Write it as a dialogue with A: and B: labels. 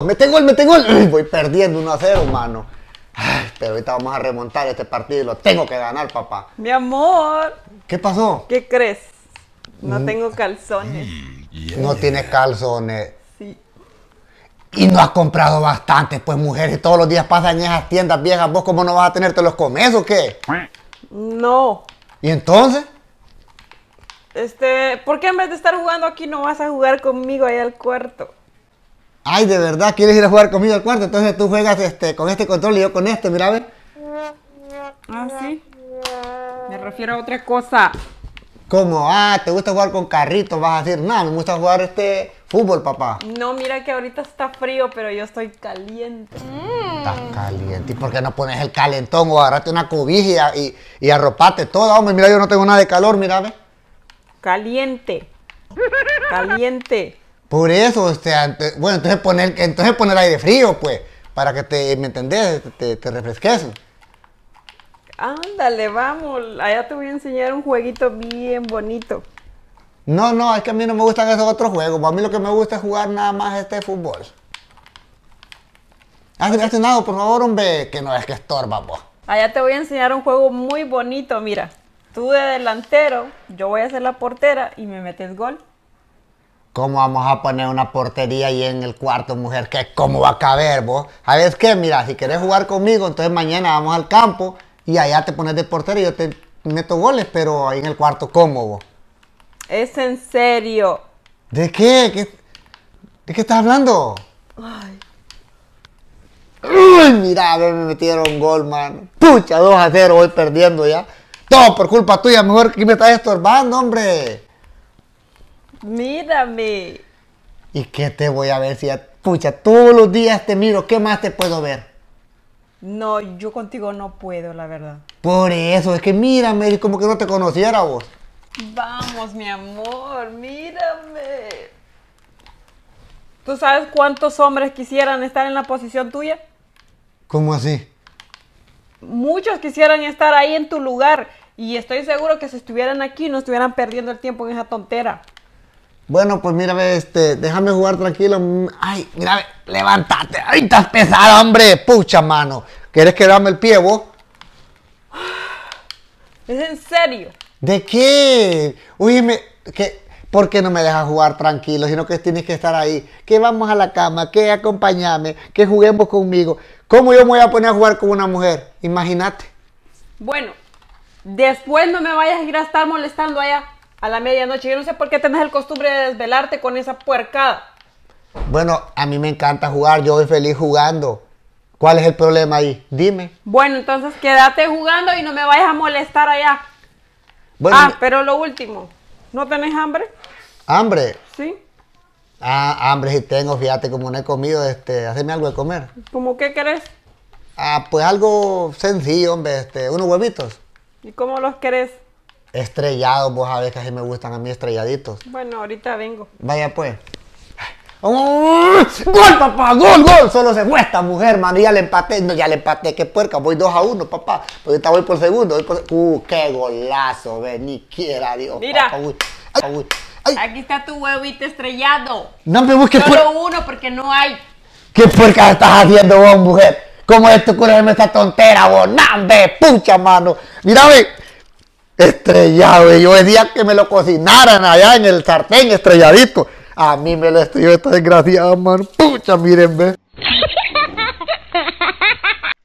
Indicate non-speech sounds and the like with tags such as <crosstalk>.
A: el, me tengo el, Voy perdiendo uno a cero, mano. pero ahorita vamos a remontar este partido y lo tengo que ganar, papá.
B: Mi amor.
A: ¿Qué pasó? ¿Qué crees? No mm.
B: tengo calzones.
A: No tienes calzones. Sí. Y no has comprado bastante, pues mujeres todos los días pasan en esas tiendas viejas. ¿Vos cómo no vas a tenerte los comes o qué? No. ¿Y entonces?
B: Este, ¿por qué en vez de estar jugando aquí no vas a jugar conmigo ahí al cuarto?
A: Ay, de verdad, ¿quieres ir a jugar conmigo al cuarto? Entonces tú juegas este, con este control y yo con este, mira, a ver.
B: Ah, sí. Me refiero a otra cosa.
A: Como, ah, te gusta jugar con carritos, vas a decir, no, me gusta jugar este fútbol, papá.
B: No, mira que ahorita está frío, pero yo estoy caliente. Está
A: caliente. ¿Y por qué no pones el calentón o agarraste una cubija y, y arropate todo, Hombre, mira, yo no tengo nada de calor, mira, ver.
B: Caliente. Caliente.
A: Por eso, o sea, bueno, entonces poner, entonces poner aire frío, pues, para que te, ¿me entendés? Te, refresques.
B: Ándale, vamos, allá te voy a enseñar un jueguito bien bonito.
A: No, no, es que a mí no me gustan esos otros juegos. A mí lo que me gusta es jugar nada más este fútbol. Hazte nada, por favor, hombre, que no es que estorba, vos. Pues.
B: Allá te voy a enseñar un juego muy bonito, mira. Tú de delantero, yo voy a ser la portera y me metes gol.
A: ¿Cómo vamos a poner una portería ahí en el cuarto, mujer? ¿Qué, ¿Cómo va a caber vos? ¿Sabes qué? Mira, si quieres jugar conmigo, entonces mañana vamos al campo y allá te pones de portero y yo te meto goles, pero ahí en el cuarto, ¿cómo vos?
B: Es en serio.
A: ¿De qué? ¿De qué estás hablando? Ay. Uy, mira, me metieron gol, man Pucha, 2 a 0, voy perdiendo ya. Todo por culpa tuya, mejor que me estás estorbando, hombre.
B: Mírame.
A: ¿Y qué te voy a ver si ya, pucha, todos los días te miro? ¿Qué más te puedo ver?
B: No, yo contigo no puedo, la verdad.
A: Por eso, es que mírame, como que no te conociera vos.
B: Vamos, mi amor, mírame. ¿Tú sabes cuántos hombres quisieran estar en la posición tuya?
A: ¿Cómo así?
B: Muchos quisieran estar ahí en tu lugar y estoy seguro que si estuvieran aquí no estuvieran perdiendo el tiempo en esa tontera.
A: Bueno, pues mira, este, déjame jugar tranquilo. Ay, mira, levántate. Ay, estás pesado, hombre. Pucha, mano. ¿Quieres dame el pie, vos?
B: ¿Es en serio?
A: ¿De qué? Uy, ¿qué? ¿por qué no me dejas jugar tranquilo? Sino que tienes que estar ahí. Que vamos a la cama, que acompañame, que juguemos conmigo. ¿Cómo yo me voy a poner a jugar con una mujer? Imagínate.
B: Bueno, después no me vayas a ir a estar molestando allá a la medianoche. Yo no sé por qué tenés el costumbre de desvelarte con esa puercada.
A: Bueno, a mí me encanta jugar, yo soy feliz jugando. ¿Cuál es el problema ahí? Dime.
B: Bueno, entonces quédate jugando y no me vayas a molestar allá. ah, pero lo último, ¿no tenés hambre?
A: ¿Hambre? Sí. Ah, hambre sí tengo, fíjate, como no he comido, este, algo de comer. ¿Cómo qué querés? Ah, pues algo sencillo, hombre, este, unos huevitos. ¿Y cómo los querés? Estrellado, vos sabés que así me gustan a mí estrelladitos.
B: Bueno, ahorita vengo.
A: Vaya pues. ¡Oh! ¡Gol, papá! ¡Gol, gol! Solo se fue esta mujer, mano. Ya le empaté. No, ya le empaté. ¡Qué puerca! Voy 2 a 1, papá. Pues ahorita voy por segundo. ¡Uh, qué golazo! Ve, ni quiera, Dios. Mira.
B: Aquí está tu huevito estrellado.
A: No me busques Solo
B: uno porque no hay.
A: ¿Qué puerca estás haciendo vos, mujer? ¿Cómo es tu culo esta tontera, vos? ¡Nambe! ¡Pucha, mano! Mira, estrellado. Y yo decía que me lo cocinaran allá en el sartén estrelladito. A mí me lo estrelló esta desgraciada, mano. Pucha, miren, ve. <laughs>